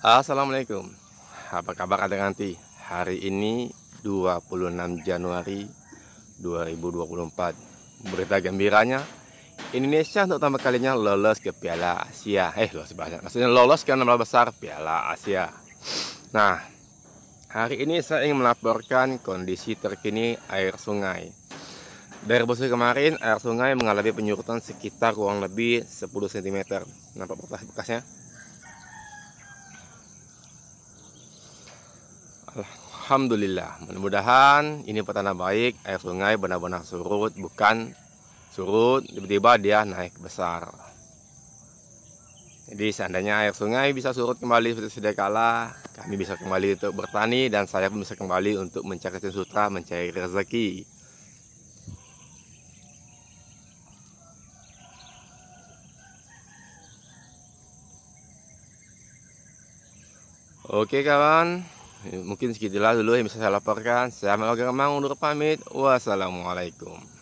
Assalamualaikum Apa kabar ada nanti Hari ini 26 Januari 2024 Berita gembiranya Indonesia untuk pertama kalinya lolos ke Piala Asia Eh lolos banyak Maksudnya lolos ke 16 besar Piala Asia Nah Hari ini saya ingin melaporkan kondisi terkini air sungai dari posisi kemarin, air sungai mengalami penyurutan sekitar kurang lebih 10 cm. Nampak bekas-bekasnya? Alhamdulillah. Mudah-mudahan ini petanda baik, air sungai benar-benar surut, bukan surut tiba-tiba dia naik besar. Jadi seandainya air sungai bisa surut kembali seperti sedia kala, kami bisa kembali untuk bertani dan saya pun bisa kembali untuk mencari sutra, mencari rezeki. Oke kawan, Mungkin segitulah dulu yang bisa saya laporkan. Saya Melogam undur pamit. Wassalamualaikum.